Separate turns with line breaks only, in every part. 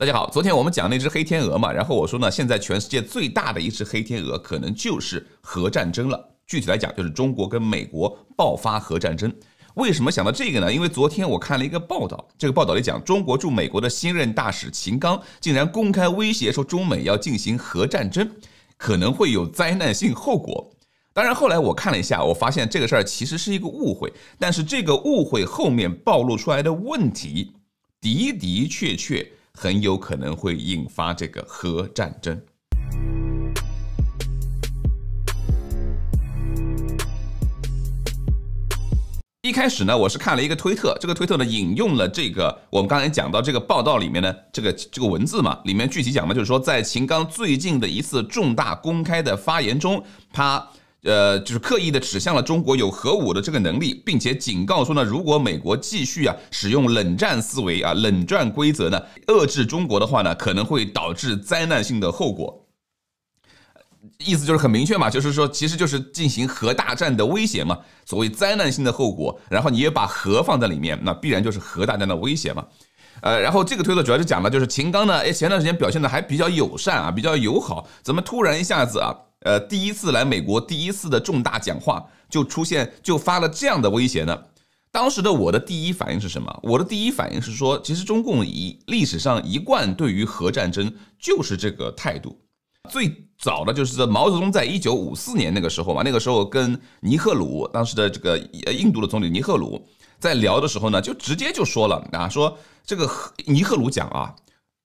大家好，昨天我们讲那只黑天鹅嘛，然后我说呢，现在全世界最大的一只黑天鹅可能就是核战争了。具体来讲，就是中国跟美国爆发核战争。为什么想到这个呢？因为昨天我看了一个报道，这个报道里讲，中国驻美国的新任大使秦刚竟然公开威胁说，中美要进行核战争，可能会有灾难性后果。当然，后来我看了一下，我发现这个事儿其实是一个误会。但是这个误会后面暴露出来的问题，的的确确。很有可能会引发这个核战争。一开始呢，我是看了一个推特，这个推特呢引用了这个我们刚才讲到这个报道里面呢，这个这个文字嘛，里面具体讲的就是说在秦刚最近的一次重大公开的发言中，他。呃，就是刻意的指向了中国有核武的这个能力，并且警告说呢，如果美国继续啊使用冷战思维啊、冷战规则呢，遏制中国的话呢，可能会导致灾难性的后果。意思就是很明确嘛，就是说其实就是进行核大战的威胁嘛，所谓灾难性的后果，然后你也把核放在里面，那必然就是核大战的威胁嘛。呃，然后这个推测主要是讲了，就是秦刚呢，哎，前段时间表现的还比较友善啊，比较友好，怎么突然一下子啊？呃，第一次来美国，第一次的重大讲话就出现，就发了这样的威胁呢。当时的我的第一反应是什么？我的第一反应是说，其实中共一历史上一贯对于核战争就是这个态度。最早的就是毛泽东在一九五四年那个时候嘛，那个时候跟尼赫鲁当时的这个印度的总理尼赫鲁在聊的时候呢，就直接就说了啊，说这个核尼赫鲁讲啊，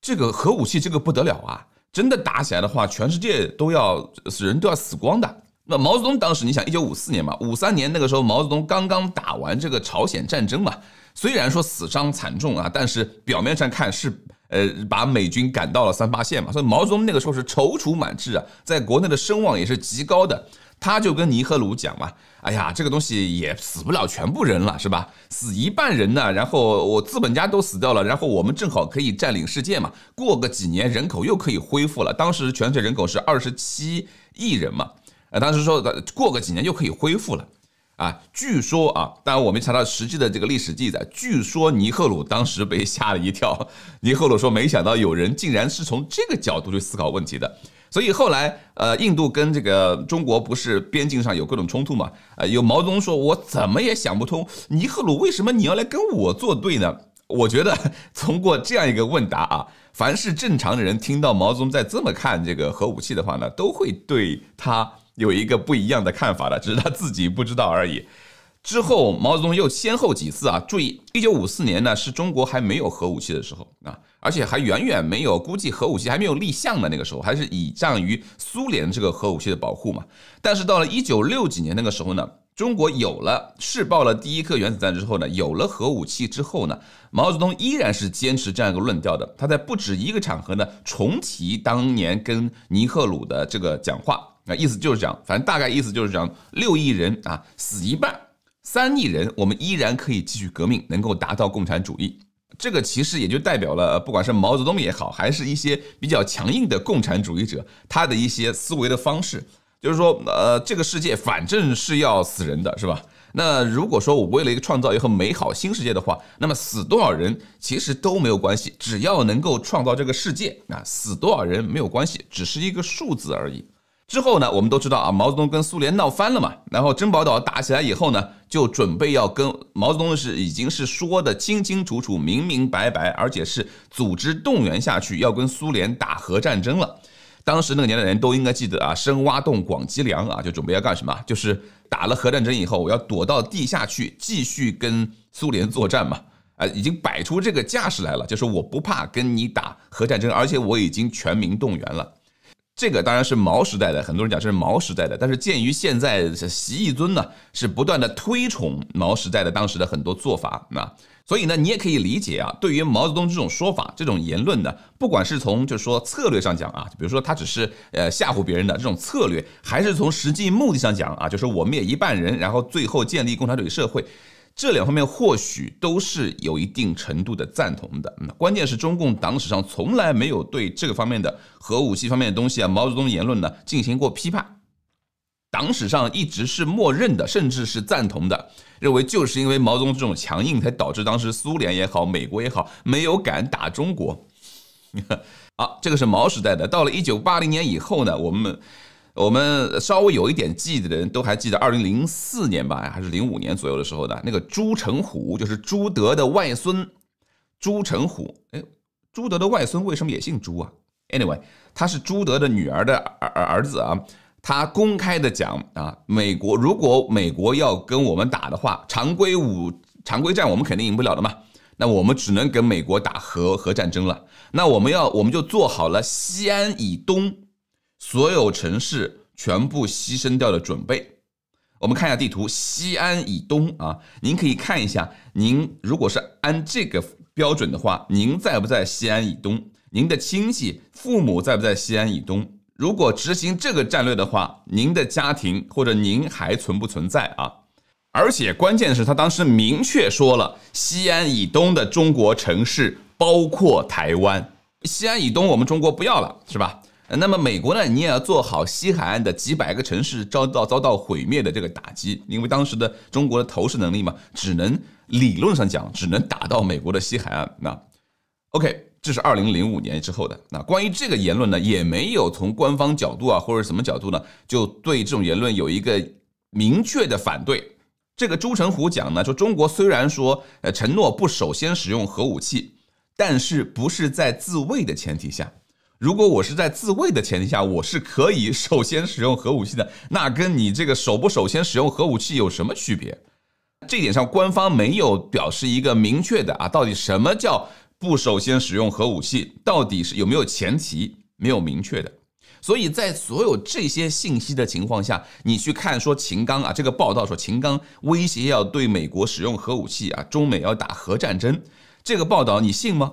这个核武器这个不得了啊。真的打起来的话，全世界都要死人都要死光的。那毛泽东当时，你想，一九五四年嘛，五三年那个时候，毛泽东刚刚打完这个朝鲜战争嘛，虽然说死伤惨重啊，但是表面上看是呃把美军赶到了三八线嘛，所以毛泽东那个时候是踌躇满志啊，在国内的声望也是极高的，他就跟尼赫鲁讲嘛。哎呀，这个东西也死不了全部人了，是吧？死一半人呢，然后我资本家都死掉了，然后我们正好可以占领世界嘛。过个几年，人口又可以恢复了。当时全球人口是二十七亿人嘛，呃，当时说过个几年又可以恢复了。啊，据说啊，当然我没查到实际的这个历史记载。据说尼赫鲁当时被吓了一跳，尼赫鲁说没想到有人竟然是从这个角度去思考问题的。所以后来，呃，印度跟这个中国不是边境上有各种冲突嘛？啊，有毛泽东说，我怎么也想不通，尼赫鲁为什么你要来跟我作对呢？我觉得通过这样一个问答啊，凡是正常的人听到毛泽东在这么看这个核武器的话呢，都会对他有一个不一样的看法的，只是他自己不知道而已。之后，毛泽东又先后几次啊，注意，一九五四年呢是中国还没有核武器的时候啊，而且还远远没有估计核武器还没有立项的那个时候，还是倚仗于苏联这个核武器的保护嘛。但是到了一九六几年那个时候呢，中国有了试爆了第一颗原子弹之后呢，有了核武器之后呢，毛泽东依然是坚持这样一个论调的。他在不止一个场合呢重提当年跟尼赫鲁的这个讲话，那意思就是讲，反正大概意思就是讲，六亿人啊死一半。三亿人，我们依然可以继续革命，能够达到共产主义。这个其实也就代表了，不管是毛泽东也好，还是一些比较强硬的共产主义者，他的一些思维的方式，就是说，呃，这个世界反正是要死人的是吧？那如果说我为了一个创造一个美好新世界的话，那么死多少人其实都没有关系，只要能够创造这个世界，啊，死多少人没有关系，只是一个数字而已。之后呢，我们都知道啊，毛泽东跟苏联闹翻了嘛，然后珍宝岛打起来以后呢。就准备要跟毛泽东是已经是说的清清楚楚、明明白白，而且是组织动员下去要跟苏联打核战争了。当时那个年代人都应该记得啊，深挖洞、广积粮啊，就准备要干什么？就是打了核战争以后，我要躲到地下去继续跟苏联作战嘛。啊，已经摆出这个架势来了，就是我不怕跟你打核战争，而且我已经全民动员了。这个当然是毛时代的，很多人讲这是毛时代的。但是鉴于现在习义尊呢是不断的推崇毛时代的当时的很多做法，那所以呢你也可以理解啊，对于毛泽东这种说法、这种言论呢，不管是从就是说策略上讲啊，比如说他只是呃吓唬别人的这种策略，还是从实际目的上讲啊，就是我灭一半人，然后最后建立共产主义社会。这两方面或许都是有一定程度的赞同的。那关键是中共党史上从来没有对这个方面的核武器方面的东西啊，毛泽东言论呢进行过批判。党史上一直是默认的，甚至是赞同的，认为就是因为毛泽东这种强硬，才导致当时苏联也好，美国也好，没有敢打中国。啊，这个是毛时代的。到了一九八零年以后呢，我们。我们稍微有一点记忆的人都还记得，二零零四年吧，还是零五年左右的时候的那个朱成虎，就是朱德的外孙，朱成虎。哎，朱德的外孙为什么也姓朱啊？Anyway，他是朱德的女儿的儿儿子啊。他公开的讲啊，美国如果美国要跟我们打的话，常规武常规战我们肯定赢不了的嘛。那我们只能跟美国打核核战争了。那我们要我们就做好了西安以东。所有城市全部牺牲掉的准备，我们看一下地图，西安以东啊，您可以看一下，您如果是按这个标准的话，您在不在西安以东？您的亲戚、父母在不在西安以东？如果执行这个战略的话，您的家庭或者您还存不存在啊？而且关键是他当时明确说了，西安以东的中国城市包括台湾，西安以东我们中国不要了，是吧？那么美国呢，你也要做好西海岸的几百个城市遭到遭到毁灭的这个打击，因为当时的中国的投射能力嘛，只能理论上讲，只能打到美国的西海岸。那，OK，这是二零零五年之后的。那关于这个言论呢，也没有从官方角度啊，或者什么角度呢，就对这种言论有一个明确的反对。这个朱成虎讲呢，说中国虽然说呃承诺不首先使用核武器，但是不是在自卫的前提下。如果我是在自卫的前提下，我是可以首先使用核武器的。那跟你这个首不首先使用核武器有什么区别？这点上，官方没有表示一个明确的啊，到底什么叫不首先使用核武器？到底是有没有前提？没有明确的。所以在所有这些信息的情况下，你去看说秦刚啊这个报道说秦刚威胁要对美国使用核武器啊，中美要打核战争，这个报道你信吗？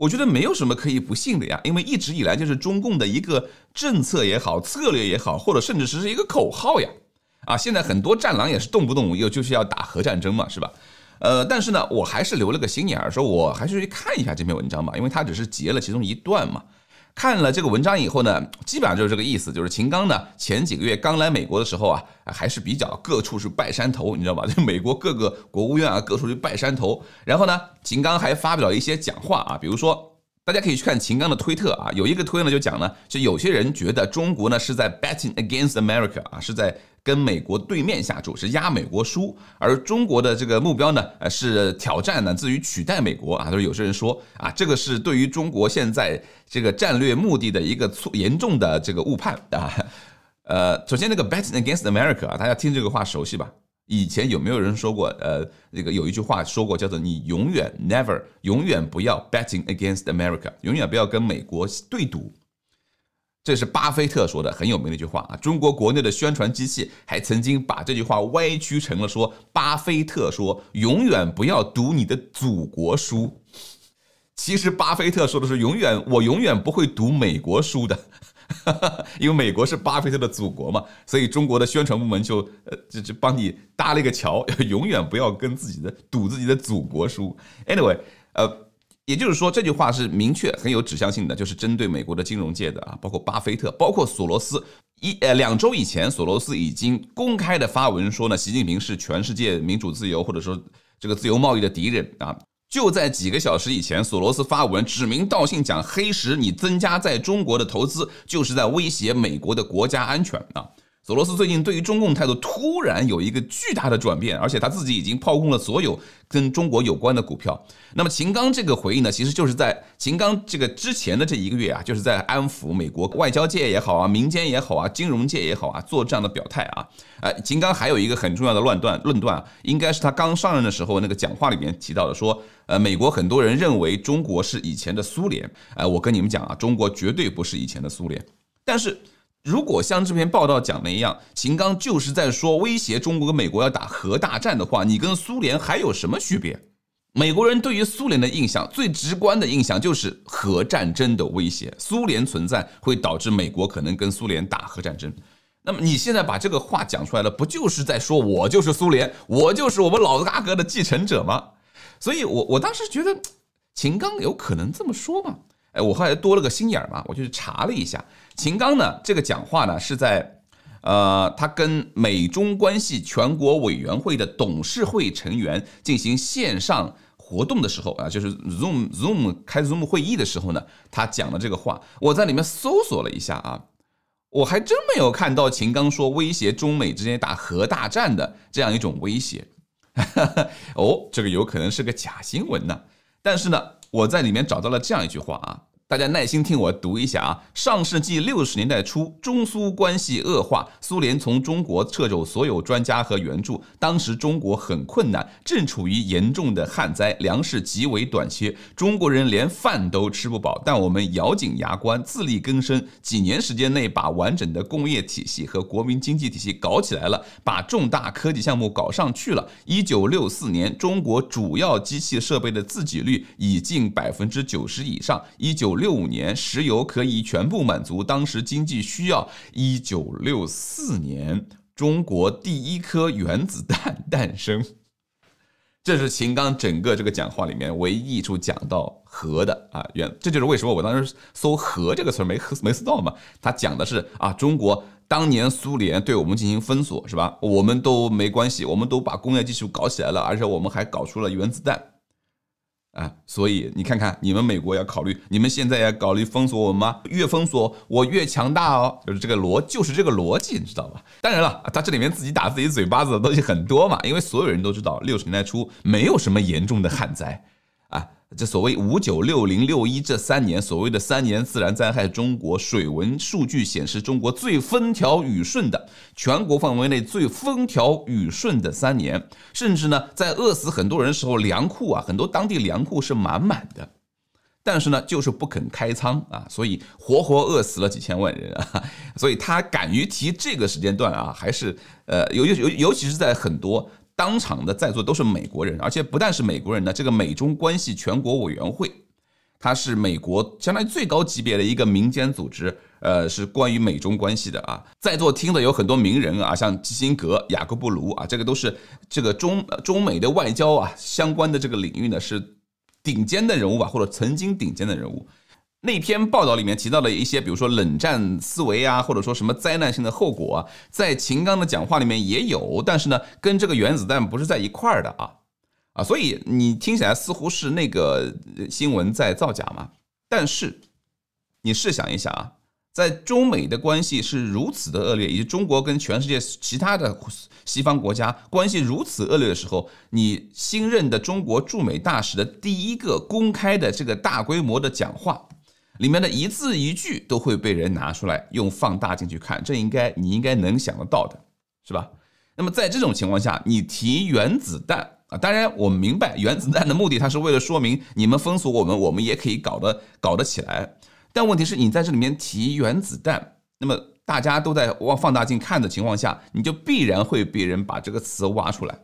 我觉得没有什么可以不信的呀，因为一直以来就是中共的一个政策也好，策略也好，或者甚至只是一个口号呀。啊，现在很多战狼也是动不动又就是要打核战争嘛，是吧？呃，但是呢，我还是留了个心眼儿，说我还是去看一下这篇文章吧，因为它只是截了其中一段嘛。看了这个文章以后呢，基本上就是这个意思，就是秦刚呢前几个月刚来美国的时候啊，还是比较各处是拜山头，你知道吧？就美国各个国务院啊，各处去拜山头，然后呢，秦刚还发表了一些讲话啊，比如说。大家可以去看秦刚的推特啊，有一个推呢就讲呢，就有些人觉得中国呢是在 betting against America 啊，是在跟美国对面下注，是压美国输，而中国的这个目标呢，呃，是挑战呢，自于取代美国啊，就是有些人说啊，这个是对于中国现在这个战略目的的一个错严重的这个误判啊，呃，首先那个 betting against America 啊，大家听这个话熟悉吧？以前有没有人说过？呃，那个有一句话说过，叫做“你永远 never 永远不要 betting against America”，永远不要跟美国对赌。这是巴菲特说的很有名的一句话啊。中国国内的宣传机器还曾经把这句话歪曲成了说巴菲特说永远不要读你的祖国书。其实巴菲特说的是永远我永远不会读美国书的。因为美国是巴菲特的祖国嘛，所以中国的宣传部门就呃就就帮你搭了一个桥，永远不要跟自己的赌自己的祖国输。Anyway，呃，也就是说这句话是明确很有指向性的，就是针对美国的金融界的啊，包括巴菲特，包括索罗斯。一呃两周以前，索罗斯已经公开的发文说呢，习近平是全世界民主自由或者说这个自由贸易的敌人啊。就在几个小时以前，索罗斯发文指名道姓讲黑石，你增加在中国的投资，就是在威胁美国的国家安全啊。俄罗斯最近对于中共态度突然有一个巨大的转变，而且他自己已经抛空了所有跟中国有关的股票。那么秦刚这个回应呢，其实就是在秦刚这个之前的这一个月啊，就是在安抚美国外交界也好啊，民间也好啊，金融界也好啊，做这样的表态啊。哎，秦刚还有一个很重要的论断，论断应该是他刚上任的时候那个讲话里面提到的，说呃，美国很多人认为中国是以前的苏联，哎，我跟你们讲啊，中国绝对不是以前的苏联，但是。如果像这篇报道讲的一样，秦刚就是在说威胁中国跟美国要打核大战的话，你跟苏联还有什么区别？美国人对于苏联的印象最直观的印象就是核战争的威胁，苏联存在会导致美国可能跟苏联打核战争。那么你现在把这个话讲出来了，不就是在说我就是苏联，我就是我们老大哥的继承者吗？所以，我我当时觉得秦刚有可能这么说吗？哎，我后来多了个心眼儿嘛，我就去查了一下。秦刚呢？这个讲话呢，是在，呃，他跟美中关系全国委员会的董事会成员进行线上活动的时候啊，就是 Zoom Zoom 开 Zoom 会议的时候呢，他讲了这个话。我在里面搜索了一下啊，我还真没有看到秦刚说威胁中美之间打核大战的这样一种威胁。哦，这个有可能是个假新闻呢。但是呢，我在里面找到了这样一句话啊。大家耐心听我读一下啊。上世纪六十年代初，中苏关系恶化，苏联从中国撤走所有专家和援助。当时中国很困难，正处于严重的旱灾，粮食极为短缺，中国人连饭都吃不饱。但我们咬紧牙关，自力更生，几年时间内把完整的工业体系和国民经济体系搞起来了，把重大科技项目搞上去了。一九六四年，中国主要机器设备的自给率已近百分之九十以上。一九六五年，石油可以全部满足当时经济需要。一九六四年，中国第一颗原子弹诞生。这是秦刚整个这个讲话里面唯一一处讲到核的啊，原。这就是为什么我当时搜“核”这个词没没搜到嘛。他讲的是啊，中国当年苏联对我们进行封锁是吧？我们都没关系，我们都把工业技术搞起来了，而且我们还搞出了原子弹。啊，所以你看看，你们美国要考虑，你们现在要考虑封锁我吗？越封锁我越强大哦，就是这个逻，就是这个逻辑，你知道吧？当然了，他这里面自己打自己嘴巴子的东西很多嘛，因为所有人都知道，六十年代初没有什么严重的旱灾，啊。这所谓五九六零六一这三年，所谓的三年自然灾害，中国水文数据显示，中国最风调雨顺的全国范围内最风调雨顺的三年，甚至呢，在饿死很多人时候，粮库啊，很多当地粮库是满满的，但是呢，就是不肯开仓啊，所以活活饿死了几千万人啊。所以他敢于提这个时间段啊，还是呃，尤尤尤其是在很多。当场的在座都是美国人，而且不但是美国人呢，这个美中关系全国委员会，它是美国相当于最高级别的一个民间组织，呃，是关于美中关系的啊。在座听的有很多名人啊，像基辛格、雅各布卢啊，这个都是这个中中美的外交啊相关的这个领域呢是顶尖的人物吧，或者曾经顶尖的人物。那篇报道里面提到的一些，比如说冷战思维啊，或者说什么灾难性的后果啊，在秦刚的讲话里面也有，但是呢，跟这个原子弹不是在一块儿的啊，啊，所以你听起来似乎是那个新闻在造假嘛？但是你试想一下啊，在中美的关系是如此的恶劣，以及中国跟全世界其他的西方国家关系如此恶劣的时候，你新任的中国驻美大使的第一个公开的这个大规模的讲话。里面的一字一句都会被人拿出来用放大镜去看，这应该你应该能想得到的是吧？那么在这种情况下，你提原子弹啊，当然我明白原子弹的目的，它是为了说明你们封锁我们，我们也可以搞得搞得起来。但问题是，你在这里面提原子弹，那么大家都在往放大镜看的情况下，你就必然会被人把这个词挖出来。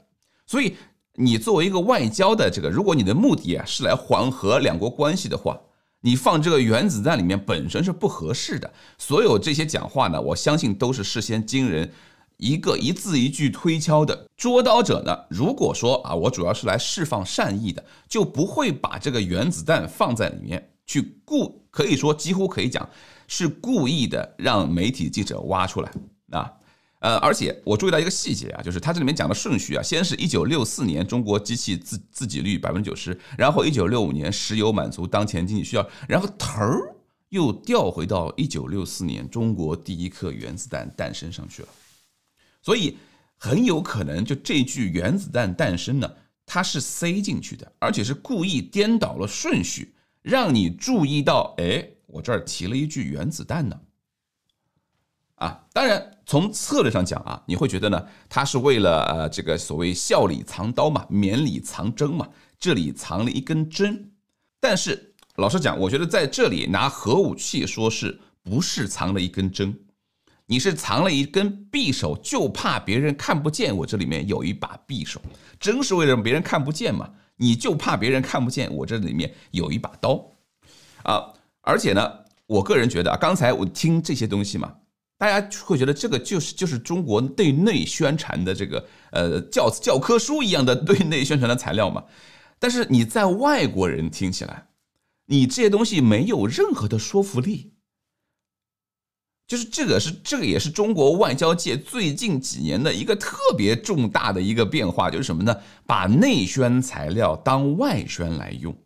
所以，你作为一个外交的这个，如果你的目的啊是来缓和两国关系的话。你放这个原子弹里面本身是不合适的，所有这些讲话呢，我相信都是事先经人，一个一字一句推敲的捉刀者呢。如果说啊，我主要是来释放善意的，就不会把这个原子弹放在里面去故，可以说几乎可以讲是故意的让媒体记者挖出来啊。呃，而且我注意到一个细节啊，就是他这里面讲的顺序啊，先是一九六四年中国机器自自给率百分之九十，然后一九六五年石油满足当前经济需要，然后头儿又调回到一九六四年中国第一颗原子弹诞生上去了。所以很有可能就这句原子弹诞生呢，它是塞进去的，而且是故意颠倒了顺序，让你注意到，哎，我这儿提了一句原子弹呢。啊，当然，从策略上讲啊，你会觉得呢，他是为了呃这个所谓笑里藏刀嘛，绵里藏针嘛，这里藏了一根针。但是老实讲，我觉得在这里拿核武器说是不是藏了一根针？你是藏了一根匕首，就怕别人看不见我这里面有一把匕首，真是为了别人看不见嘛？你就怕别人看不见我这里面有一把刀啊！而且呢，我个人觉得啊，刚才我听这些东西嘛。大家会觉得这个就是就是中国对内宣传的这个呃教教科书一样的对内宣传的材料嘛，但是你在外国人听起来，你这些东西没有任何的说服力，就是这个是这个也是中国外交界最近几年的一个特别重大的一个变化，就是什么呢？把内宣材料当外宣来用。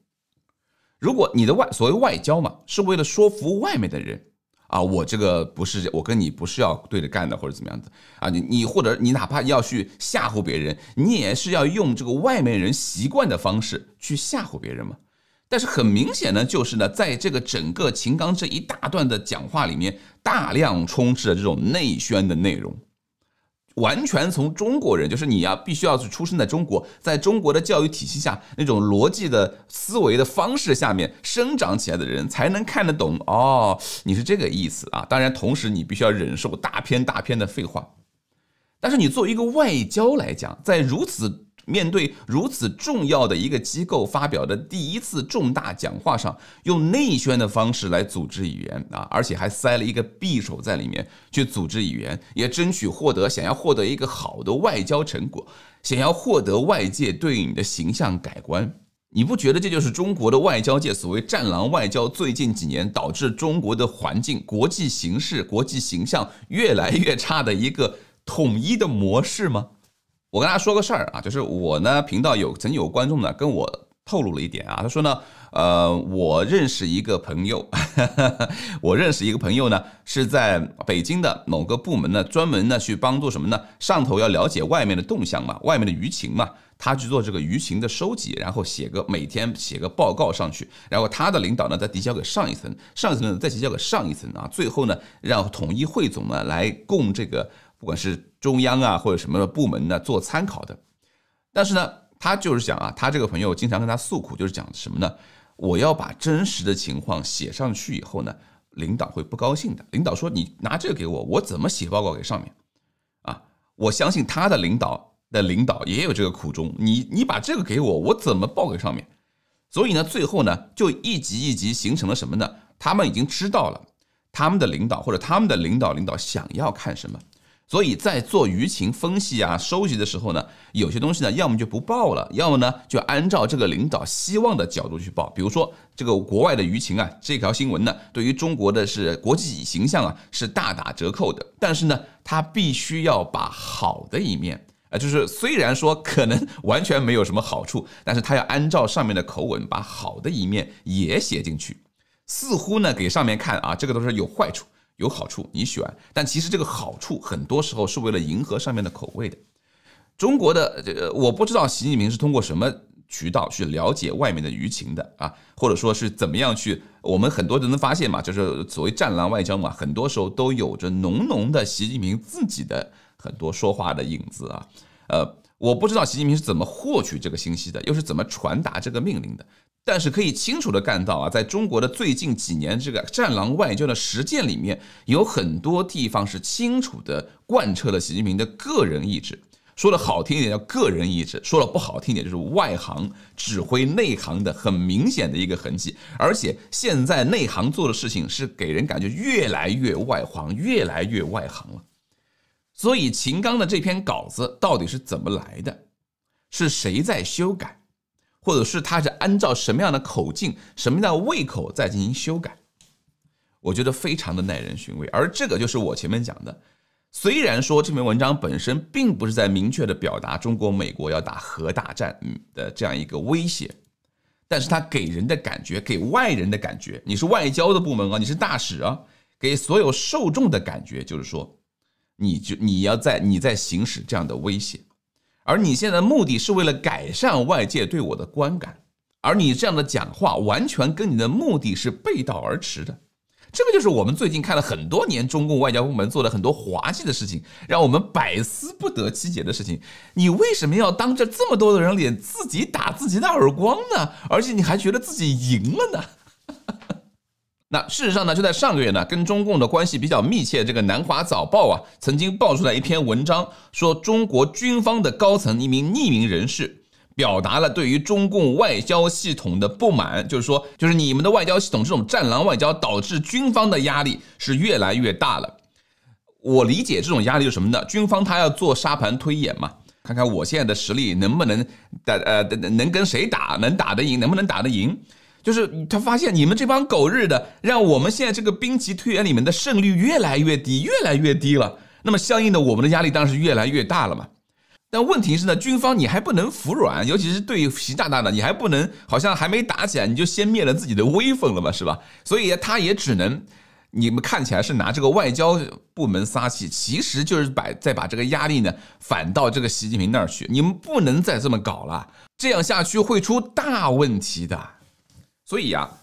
如果你的外所谓外交嘛，是为了说服外面的人。啊，我这个不是我跟你不是要对着干的，或者怎么样子啊？你你或者你哪怕要去吓唬别人，你也是要用这个外面人习惯的方式去吓唬别人嘛。但是很明显呢，就是呢，在这个整个秦刚这一大段的讲话里面，大量充斥着这种内宣的内容。完全从中国人，就是你要必须要去出生在中国，在中国的教育体系下，那种逻辑的思维的方式下面生长起来的人，才能看得懂哦。你是这个意思啊？当然，同时你必须要忍受大片大片的废话。但是你作为一个外交来讲，在如此。面对如此重要的一个机构发表的第一次重大讲话上，用内宣的方式来组织语言啊，而且还塞了一个匕首在里面去组织语言，也争取获得想要获得一个好的外交成果，想要获得外界对你的形象改观，你不觉得这就是中国的外交界所谓“战狼外交”最近几年导致中国的环境、国际形势、国际形象越来越差的一个统一的模式吗？我跟大家说个事儿啊，就是我呢，频道有曾经有观众呢跟我透露了一点啊，他说呢，呃，我认识一个朋友，我认识一个朋友呢是在北京的某个部门呢，专门呢去帮助什么呢？上头要了解外面的动向嘛，外面的舆情嘛，他去做这个舆情的收集，然后写个每天写个报告上去，然后他的领导呢再递交给上一层，上一层呢再提交给上一层啊，最后呢让统一汇总呢来供这个。不管是中央啊，或者什么的部门呢，做参考的。但是呢，他就是讲啊，他这个朋友经常跟他诉苦，就是讲什么呢？我要把真实的情况写上去以后呢，领导会不高兴的。领导说：“你拿这个给我，我怎么写报告给上面？”啊，我相信他的领导的领导也有这个苦衷。你你把这个给我，我怎么报给上面？所以呢，最后呢，就一级一级形成了什么呢？他们已经知道了他们的领导或者他们的领导领导想要看什么。所以在做舆情分析啊、收集的时候呢，有些东西呢，要么就不报了，要么呢就按照这个领导希望的角度去报。比如说这个国外的舆情啊，这条新闻呢，对于中国的是国际形象啊，是大打折扣的。但是呢，他必须要把好的一面，啊，就是虽然说可能完全没有什么好处，但是他要按照上面的口吻把好的一面也写进去，似乎呢给上面看啊，这个都是有坏处。有好处，你选。但其实这个好处很多时候是为了迎合上面的口味的。中国的，这我不知道习近平是通过什么渠道去了解外面的舆情的啊，或者说是怎么样去？我们很多人能发现嘛，就是所谓“战狼外交”嘛，很多时候都有着浓浓的习近平自己的很多说话的影子啊。呃，我不知道习近平是怎么获取这个信息的，又是怎么传达这个命令的？但是可以清楚的看到啊，在中国的最近几年这个战狼外交的实践里面，有很多地方是清楚的贯彻了习近平的个人意志。说的好听一点叫个人意志，说了不好听一点就是外行指挥内行的很明显的一个痕迹。而且现在内行做的事情是给人感觉越来越外行，越来越外行了。所以秦刚的这篇稿子到底是怎么来的？是谁在修改？或者是他是按照什么样的口径、什么样的胃口再进行修改，我觉得非常的耐人寻味。而这个就是我前面讲的，虽然说这篇文章本身并不是在明确的表达中国、美国要打核大战的这样一个威胁，但是它给人的感觉，给外人的感觉，你是外交的部门啊，你是大使啊，给所有受众的感觉就是说，你就你要在你在行使这样的威胁。而你现在目的是为了改善外界对我的观感，而你这样的讲话完全跟你的目的是背道而驰的。这个就是我们最近看了很多年中共外交部门做的很多滑稽的事情，让我们百思不得其解的事情。你为什么要当着这么多的人脸自己打自己的耳光呢？而且你还觉得自己赢了呢？那事实上呢，就在上个月呢，跟中共的关系比较密切这个南华早报啊，曾经爆出来一篇文章，说中国军方的高层一名匿名人士表达了对于中共外交系统的不满，就是说，就是你们的外交系统这种战狼外交，导致军方的压力是越来越大了。我理解这种压力是什么呢？军方他要做沙盘推演嘛，看看我现在的实力能不能打呃，能能跟谁打，能打得赢，能不能打得赢？就是他发现你们这帮狗日的，让我们现在这个兵棋推演里面的胜率越来越低，越来越低了。那么相应的，我们的压力当然是越来越大了嘛。但问题是呢，军方你还不能服软，尤其是对习大大的，你还不能好像还没打起来你就先灭了自己的威风了嘛，是吧？所以他也只能，你们看起来是拿这个外交部门撒气，其实就是把再把这个压力呢反到这个习近平那儿去。你们不能再这么搞了，这样下去会出大问题的。所以啊，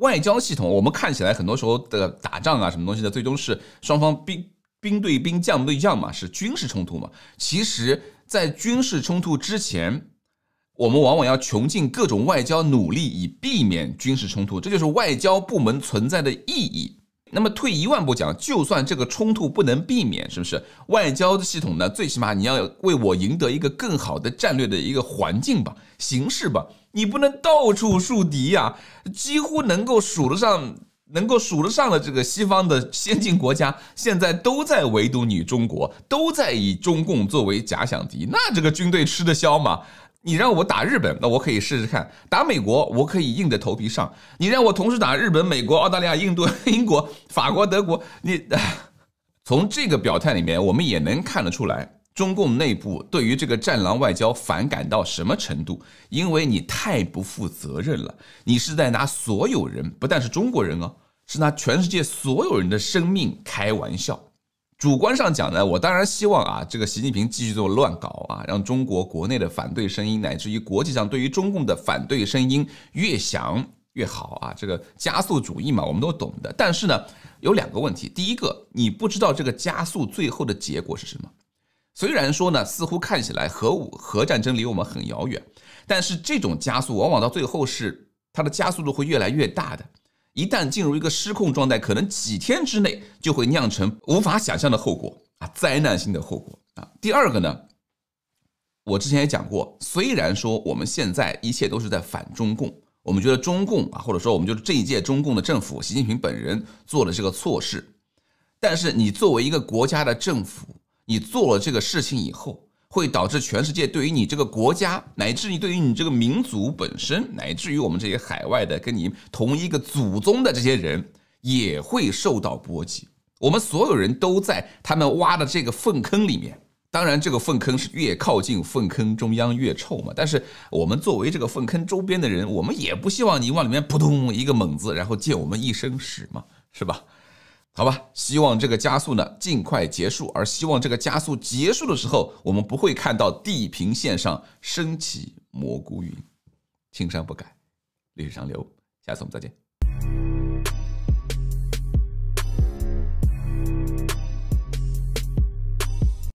外交系统，我们看起来很多时候的打仗啊，什么东西的，最终是双方兵兵对兵、将对将嘛，是军事冲突嘛。其实，在军事冲突之前，我们往往要穷尽各种外交努力以避免军事冲突，这就是外交部门存在的意义。那么退一万步讲，就算这个冲突不能避免，是不是外交的系统呢？最起码你要为我赢得一个更好的战略的一个环境吧，形势吧，你不能到处树敌呀。几乎能够数得上，能够数得上的这个西方的先进国家，现在都在围堵你中国，都在以中共作为假想敌，那这个军队吃得消吗？你让我打日本，那我可以试试看；打美国，我可以硬着头皮上。你让我同时打日本、美国、澳大利亚、印度、英国、法国、德国，你从这个表态里面，我们也能看得出来，中共内部对于这个“战狼外交”反感到什么程度？因为你太不负责任了，你是在拿所有人，不但是中国人哦，是拿全世界所有人的生命开玩笑。主观上讲呢，我当然希望啊，这个习近平继续做乱搞啊，让中国国内的反对声音，乃至于国际上对于中共的反对声音越响越好啊。这个加速主义嘛，我们都懂的。但是呢，有两个问题。第一个，你不知道这个加速最后的结果是什么。虽然说呢，似乎看起来核武核战争离我们很遥远，但是这种加速往往到最后是它的加速度会越来越大的。一旦进入一个失控状态，可能几天之内就会酿成无法想象的后果啊，灾难性的后果啊。第二个呢，我之前也讲过，虽然说我们现在一切都是在反中共，我们觉得中共啊，或者说我们就是这一届中共的政府，习近平本人做了这个错事，但是你作为一个国家的政府，你做了这个事情以后。会导致全世界对于你这个国家，乃至于对于你这个民族本身，乃至于我们这些海外的跟你同一个祖宗的这些人，也会受到波及。我们所有人都在他们挖的这个粪坑里面，当然这个粪坑是越靠近粪坑中央越臭嘛。但是我们作为这个粪坑周边的人，我们也不希望你往里面扑通一个猛子，然后溅我们一身屎嘛，是吧？好吧，希望这个加速呢尽快结束，而希望这个加速结束的时候，我们不会看到地平线上升起蘑菇云。青山不改，绿水长流。下次我们再见。